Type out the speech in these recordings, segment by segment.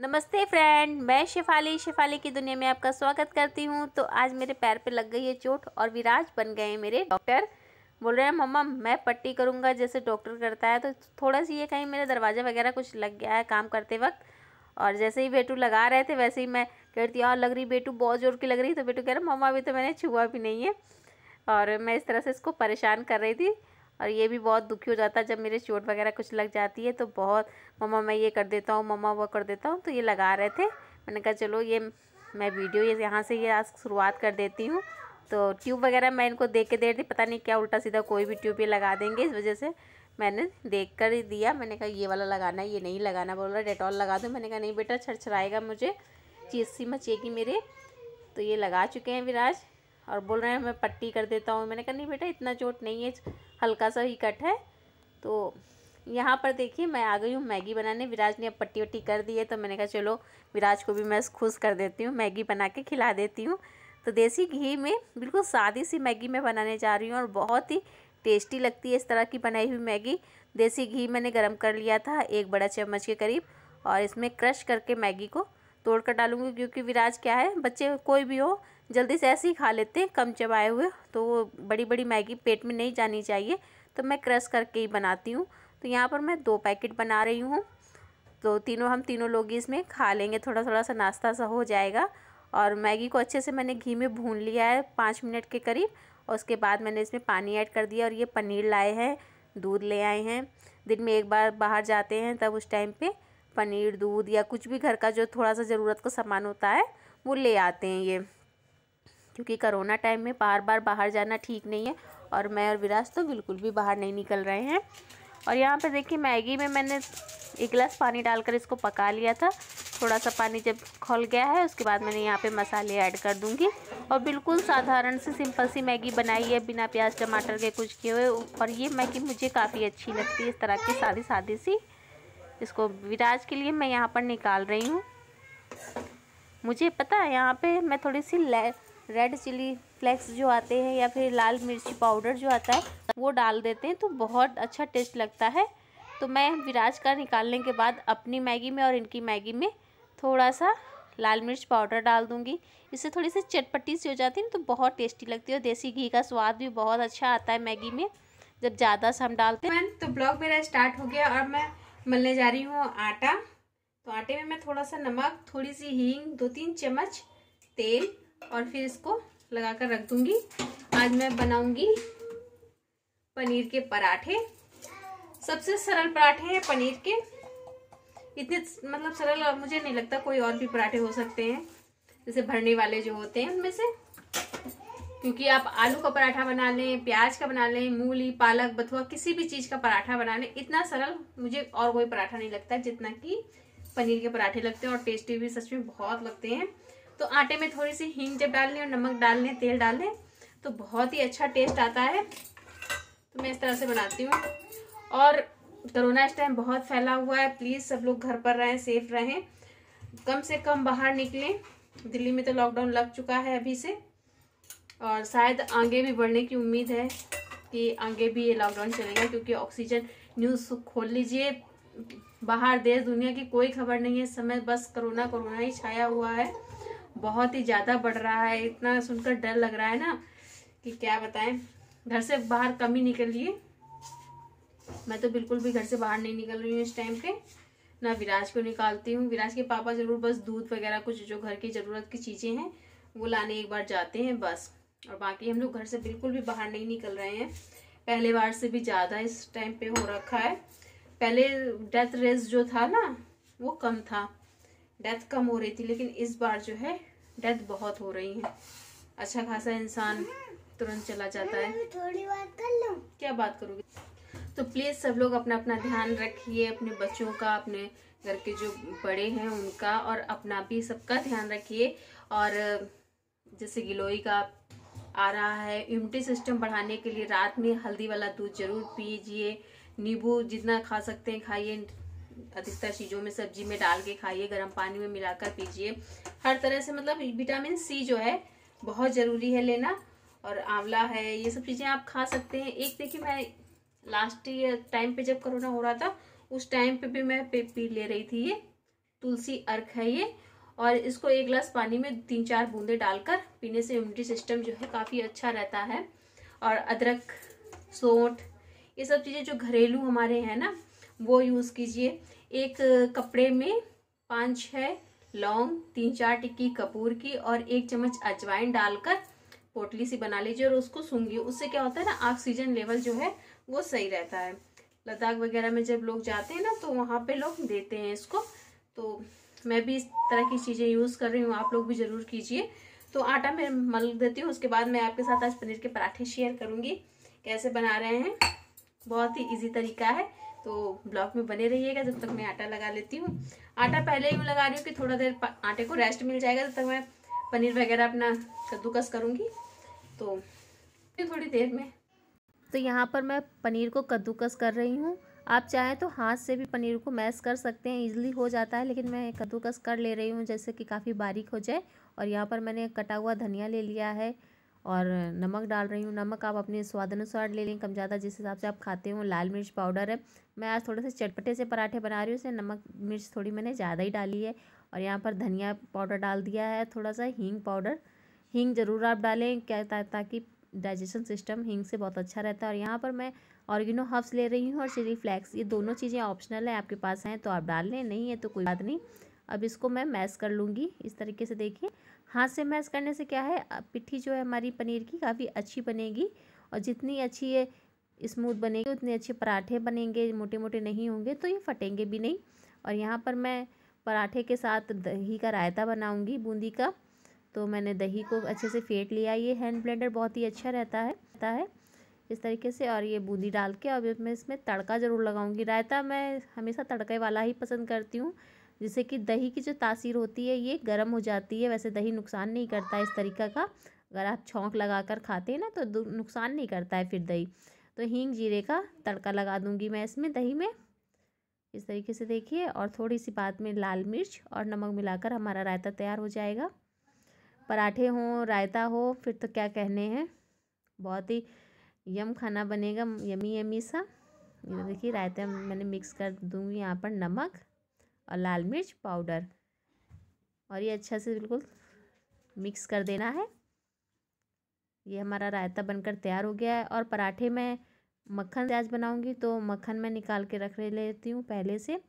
नमस्ते फ्रेंड मैं शिफाली शिफाली की दुनिया में आपका स्वागत करती हूँ तो आज मेरे पैर पे लग गई है चोट और विराज बन गए हैं मेरे डॉक्टर बोल रहे हैं मम्मा मैं पट्टी करूँगा जैसे डॉक्टर करता है तो थोड़ा सी ये कहीं मेरा दरवाज़ा वगैरह कुछ लग गया है काम करते वक्त और जैसे ही बेटू लगा रहे थे वैसे ही मैं कहती और हाँ, लग रही बेटू बहुत जोर की लग रही तो बेटू कह रहा मम्मा अभी तो मैंने छुआ भी नहीं है और मैं इस तरह से इसको परेशान कर रही थी और ये भी बहुत दुखी हो जाता है जब मेरे चोट वगैरह कुछ लग जाती है तो बहुत मम्मा मैं ये कर देता हूँ मम्मा वो कर देता हूँ तो ये लगा रहे थे मैंने कहा चलो ये मैं वीडियो ये यहाँ से ये आज शुरुआत कर देती हूँ तो ट्यूब वगैरह मैं इनको देख के दे रही थी पता नहीं क्या उल्टा सीधा कोई भी ट्यूब ये लगा देंगे इस वजह से मैंने देख कर ही दिया मैंने कहा ये वाला लगाना है ये नहीं लगाना बोल रहा डेटॉल लगा दो मैंने कहा नहीं बेटा छड़छड़ाएगा मुझे चीज़ सी मचेगी मेरे तो ये लगा चुके हैं विराज और बोल रहे हैं मैं पट्टी कर देता हूँ मैंने कहा नहीं बेटा इतना चोट नहीं है हल्का सा ही कट है तो यहाँ पर देखिए मैं आ गई हूँ मैगी बनाने विराज ने अब पट्टी वट्टी कर दी है तो मैंने कहा चलो विराज को भी मैं खुश कर देती हूँ मैगी बना के खिला देती हूँ तो देसी घी में बिल्कुल सादी सी मैगी मैं बनाने जा रही हूँ और बहुत ही टेस्टी लगती है इस तरह की बनाई हुई मैगी देसी घी मैंने गर्म कर लिया था एक बड़ा चम्मच के करीब और इसमें क्रश करके मैगी को तोड़ कर डालूँगी क्योंकि विराज क्या है बच्चे कोई भी हो जल्दी से ऐसे ही खा लेते हैं कम चबाए हुए तो वो बड़ी बड़ी मैगी पेट में नहीं जानी चाहिए तो मैं क्रश करके ही बनाती हूँ तो यहाँ पर मैं दो पैकेट बना रही हूँ तो तीनों हम तीनों लोग इसमें खा लेंगे थोड़ा थोड़ा सा नाश्ता सा हो जाएगा और मैगी को अच्छे से मैंने घी में भून लिया है पाँच मिनट के करीब और उसके बाद मैंने इसमें पानी ऐड कर दिया और ये पनीर लाए हैं दूध ले आए हैं दिन में एक बार बाहर जाते हैं तब उस टाइम पर पनीर दूध या कुछ भी घर का जो थोड़ा सा ज़रूरत का सामान होता है वो ले आते हैं ये क्योंकि करोना टाइम में बार बार बाहर जाना ठीक नहीं है और मैं और विराज तो बिल्कुल भी बाहर नहीं निकल रहे हैं और यहाँ पर देखिए मैगी में मैंने एक गिलास पानी डालकर इसको पका लिया था थोड़ा सा पानी जब खोल गया है उसके बाद मैंने यहाँ पे मसाले ऐड कर दूँगी और बिल्कुल साधारण से सिंपल सी मैगी बनाई है बिना प्याज टमाटर के कुछ किए हुए और ये मैगी मुझे काफ़ी अच्छी लगती है इस तरह की सादी सादी सी इसको विराज के लिए मैं यहाँ पर निकाल रही हूँ मुझे पता है यहाँ पर मैं थोड़ी सी लै रेड चिली फ्लेक्स जो आते हैं या फिर लाल मिर्ची पाउडर जो आता है वो डाल देते हैं तो बहुत अच्छा टेस्ट लगता है तो मैं विराज का निकालने के बाद अपनी मैगी में और इनकी मैगी में थोड़ा सा लाल मिर्च पाउडर डाल दूंगी इससे थोड़ी सी चटपटी सी हो जाती है तो बहुत टेस्टी लगती है और देसी घी का स्वाद भी बहुत अच्छा आता है मैगी में जब ज़्यादा से हम डालते हैं तो ब्लॉग मेरा स्टार्ट हो गया और मैं मलने जा रही हूँ आटा तो आटे में मैं थोड़ा सा नमक थोड़ी सी हींग दो तीन चम्मच तेल और फिर इसको लगा कर रख दूंगी आज मैं बनाऊंगी पनीर के पराठे सबसे सरल पराठे हैं पनीर के इतने मतलब सरल मुझे नहीं लगता कोई और भी पराठे हो सकते हैं जैसे भरने वाले जो होते हैं उनमें से क्योंकि आप आलू का पराठा बना लें प्याज का बना लें मूली पालक बथुआ किसी भी चीज़ का पराठा बना लें इतना सरल मुझे और कोई पराठा नहीं लगता जितना कि पनीर के पराठे लगते हैं और टेस्टी भी सच में बहुत लगते हैं तो आटे में थोड़ी सी हींग जब डाल लें और नमक डाल लें तेल डाल लें तो बहुत ही अच्छा टेस्ट आता है तो मैं इस तरह से बनाती हूँ और कोरोना इस टाइम बहुत फैला हुआ है प्लीज़ सब लोग घर पर रहें सेफ रहें कम से कम बाहर निकलें दिल्ली में तो लॉकडाउन लग चुका है अभी से और शायद आगे भी बढ़ने की उम्मीद है कि आगे भी ये लॉकडाउन चलेगा क्योंकि ऑक्सीजन न्यूज़ खोल लीजिए बाहर देश दुनिया की कोई खबर नहीं है समय बस कोरोना कोरोना ही छाया हुआ है बहुत ही ज़्यादा बढ़ रहा है इतना सुनकर डर लग रहा है ना कि क्या बताएं घर से बाहर कम ही निकलिए मैं तो बिल्कुल भी घर से बाहर नहीं निकल रही हूँ इस टाइम पे ना विराज को निकालती हूँ विराज के पापा ज़रूर बस दूध वगैरह कुछ जो घर की ज़रूरत की चीज़ें हैं वो लाने एक बार जाते हैं बस और बाकी हम लोग घर से बिल्कुल भी बाहर नहीं निकल रहे हैं पहले बार से भी ज़्यादा इस टाइम पे हो रखा है पहले डेथ रेस जो था ना वो कम था डेथ कम हो रही थी लेकिन इस बार जो है डेथ बहुत हो रही है अच्छा खासा इंसान तुरंत चला जाता है थोड़ी बात कर लो क्या बात करोगे तो प्लीज़ सब लोग अपना अपना ध्यान रखिए अपने बच्चों का अपने घर के जो बड़े हैं उनका और अपना भी सबका ध्यान रखिए और जैसे गिलोई का आ रहा है इम्यूनिटी सिस्टम बढ़ाने के लिए रात में हल्दी वाला दूध जरूर पीजिए नींबू जितना खा सकते हैं खाइए अधिकतर चीज़ों में सब्जी में डाल के खाइए गर्म पानी में मिलाकर पीजिए हर तरह से मतलब विटामिन सी जो है बहुत ज़रूरी है लेना और आंवला है ये सब चीज़ें आप खा सकते हैं एक देखिए मैं लास्ट टाइम पे जब कोरोना हो रहा था उस टाइम पे भी मैं पे पी ले रही थी ये तुलसी अर्क है ये और इसको एक गिलास पानी में तीन चार बूंदे डालकर पीने से इम्यूनिटी सिस्टम जो है काफ़ी अच्छा रहता है और अदरक सोंठ ये सब चीज़ें जो घरेलू हमारे हैं ना वो यूज़ कीजिए एक कपड़े में पाँच छः लौंग तीन चार टिक्की कपूर की और एक चम्मच अजवाइन डालकर पोटली सी बना लीजिए और उसको सूंघिए उससे क्या होता है ना ऑक्सीजन लेवल जो है वो सही रहता है लद्दाख वगैरह में जब लोग जाते हैं ना तो वहाँ पे लोग देते हैं इसको तो मैं भी इस तरह की चीज़ें यूज़ कर रही हूँ आप लोग भी ज़रूर कीजिए तो आटा मैं मल देती हूँ उसके बाद मैं आपके साथ आज पनीर के पराठे शेयर करूँगी कैसे बना रहे हैं बहुत ही ईजी तरीका है तो ब्लॉक में बने रहिएगा जब तक मैं आटा लगा लेती हूँ आटा पहले ही लगा रही हूँ कि थोड़ा देर आटे को रेस्ट मिल जाएगा जब तक मैं पनीर वगैरह अपना कद्दूकस करूँगी तो थोड़ी देर में तो यहाँ पर मैं पनीर को कद्दूकस कर रही हूँ आप चाहें तो हाथ से भी पनीर को मैश कर सकते हैं इजीली हो जाता है लेकिन मैं कद्दूकस कर ले रही हूँ जैसे कि काफ़ी बारीक हो जाए और यहाँ पर मैंने कटा हुआ धनिया ले लिया है और नमक डाल रही हूँ नमक आप अपने स्वाद अनुसार ले लें कम ज़्यादा जिस हिसाब से आप खाते हो लाल मिर्च पाउडर है मैं आज थोड़े से चटपटे से पराठे बना रही हूँ इसे नमक मिर्च थोड़ी मैंने ज़्यादा ही डाली है और यहाँ पर धनिया पाउडर डाल दिया है थोड़ा सा हींग पाउडर हींग ज़रूर आप डालें क्या ताकि डाइजेशन सिस्टम हींग से बहुत अच्छा रहता है और यहाँ पर मैं ऑर्गेनो हर्ब्स ले रही हूँ और चिली फ्लैक्स ये दोनों चीज़ें ऑप्शनल हैं आपके पास हैं तो आप डाल लें नहीं है तो कोई बात नहीं अब इसको मैं मैश कर लूँगी इस तरीके से देखिए हाथ से मैश करने से क्या है पिट्ठी जो है हमारी पनीर की काफ़ी अच्छी बनेगी और जितनी अच्छी ये स्मूथ बनेगी उतने अच्छे पराठे बनेंगे मोटे मोटे नहीं होंगे तो ये फटेंगे भी नहीं और यहाँ पर मैं पराठे के साथ दही का रायता बनाऊँगी बूंदी का तो मैंने दही को अच्छे से फेंट लिया ये हैंड ब्लेंडर बहुत ही अच्छा रहता है रहता है इस तरीके से और ये बूंदी डाल के अब मैं इसमें तड़का ज़रूर लगाऊंगी रायता मैं हमेशा तड़के वाला ही पसंद करती हूँ जिससे कि दही की जो तासीर होती है ये गर्म हो जाती है वैसे दही नुकसान नहीं करता इस तरीका का अगर आप छोंक लगा कर खाते हैं ना तो नुकसान नहीं करता है फिर दही तो हींग जीरे का तड़का लगा दूँगी मैं इसमें दही में इस तरीके से देखिए और थोड़ी सी बाद में लाल मिर्च और नमक मिलाकर हमारा रायता तैयार हो जाएगा पराठे हों रायता हो फिर तो क्या कहने हैं बहुत ही यम खाना बनेगा यमी यमी सा देखिए रायता मैंने मिक्स कर दूँगी यहाँ पर नमक और लाल मिर्च पाउडर और ये अच्छा से बिल्कुल मिक्स कर देना है ये हमारा रायता बनकर तैयार हो गया है और पराठे में मक्खन आज बनाऊंगी तो मक्खन मैं निकाल के रख लेती हूँ पहले से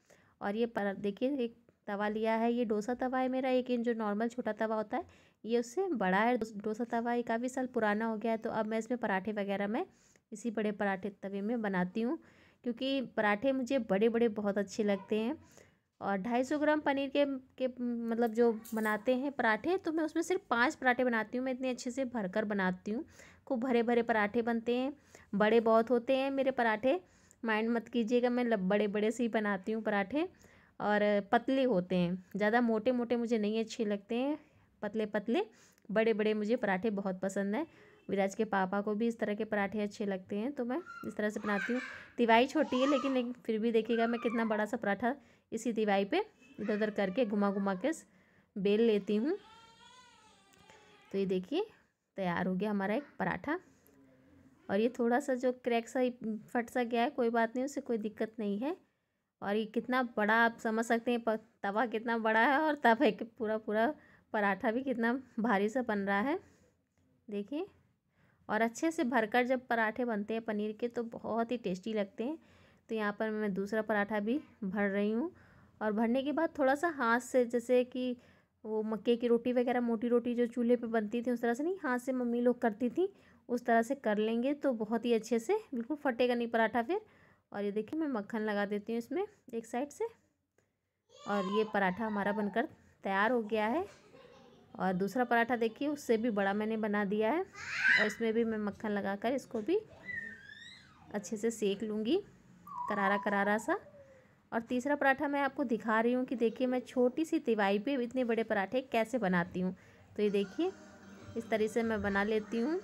और ये पर देखिए एक तवा लिया है ये डोसा तवा है मेरा एक जो नॉर्मल छोटा तवा होता है ये उससे बड़ा है डोसा तवा ये काफ़ी साल पुराना हो गया है तो अब मैं इसमें पराठे वगैरह में इसी बड़े पराठे तवे में बनाती हूँ क्योंकि पराठे मुझे बड़े बड़े बहुत अच्छे लगते हैं और 250 ग्राम पनीर के के मतलब जो बनाते हैं पराठे तो मैं उसमें सिर्फ पांच पराठे बनाती हूँ मैं इतने अच्छे से भर कर बनाती हूँ खूब भरे भरे पराठे बनते हैं बड़े बहुत होते हैं मेरे पराठे माइंड मत कीजिएगा मैं बड़े बड़े से ही बनाती हूँ पराठे और पतले होते हैं ज़्यादा मोटे मोटे मुझे नहीं अच्छे लगते हैं पतले पतले बड़े बड़े मुझे पराठे बहुत पसंद हैं विराज के पापा को भी इस तरह के पराठे अच्छे लगते हैं तो मैं इस तरह से बनाती हूँ तिवाई छोटी है लेकिन लेकिन फिर भी देखिएगा मैं कितना बड़ा सा पराठा इसी दिवाई पे इधर उधर करके घुमा घुमा के बेल लेती हूँ तो ये देखिए तैयार हो गया हमारा एक पराठा और ये थोड़ा सा जो क्रैक सा फट सा गया है कोई बात नहीं उसे कोई दिक्कत नहीं है और ये कितना बड़ा आप समझ सकते हैं तवा कितना बड़ा है और तवा के पूरा पूरा पराठा भी कितना भारी सा बन रहा है देखिए और अच्छे से भरकर जब पराठे बनते हैं पनीर के तो बहुत ही टेस्टी लगते हैं तो यहाँ पर मैं दूसरा पराठा भी भर रही हूँ और भरने के बाद थोड़ा सा हाथ से जैसे कि वो मक्के की रोटी वगैरह मोटी रोटी जो चूल्हे पे बनती थी उस तरह से नहीं हाथ से मम्मी लोग करती थी उस तरह से कर लेंगे तो बहुत ही अच्छे से बिल्कुल फटेगा नहीं पराठा फिर और ये देखिए मैं मक्खन लगा देती हूँ इसमें एक साइड से और ये पराठा हमारा बनकर तैयार हो गया है और दूसरा पराठा देखिए उससे भी बड़ा मैंने बना दिया है और इसमें भी मैं मक्खन लगा कर इसको भी अच्छे से सेक लूँगी करारा करारा सा और तीसरा पराठा मैं आपको दिखा रही हूँ कि देखिए मैं छोटी सी तिवाई पे इतने बड़े पराठे कैसे बनाती हूँ तो ये देखिए इस तरह से मैं बना लेती हूँ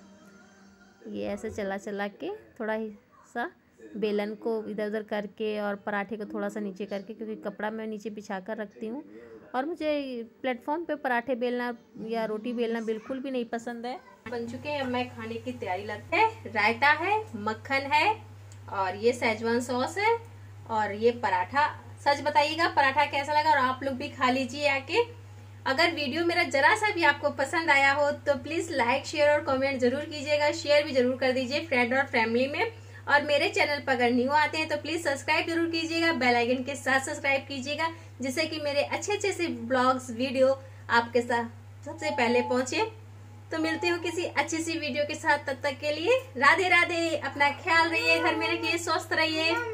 ये ऐसे चला चला के थोड़ा सा बेलन को इधर उधर करके और पराठे को थोड़ा सा नीचे करके क्योंकि कपड़ा मैं नीचे बिछा कर रखती हूँ और मुझे प्लेटफॉर्म पे पराठे बेलना या रोटी बेलना बिल्कुल भी नहीं पसंद है बन चुके हैं अब मैं खाने की तैयारी लगती है रायता है मक्खन है और ये सेजवान सॉस है और ये पराठा सच बताइएगा पराठा कैसा लगा और आप लोग भी खा लीजिए आके अगर वीडियो मेरा जरा सा भी आपको पसंद आया हो तो प्लीज लाइक शेयर और कमेंट जरूर कीजिएगा शेयर भी जरूर कर दीजिए फ्रेंड और फैमिली में और मेरे चैनल पर अगर न्यू आते हैं तो प्लीज सब्सक्राइब जरूर कीजिएगा बेल आइकन के साथ सब्सक्राइब कीजिएगा जिससे कि मेरे अच्छे अच्छे से ब्लॉग्स वीडियो आपके साथ सबसे पहले पहुंचे तो मिलते हो किसी अच्छी सी वीडियो के साथ तब तक के लिए राधे राधे अपना ख्याल रहिए घर में रखिए स्वस्थ रहिए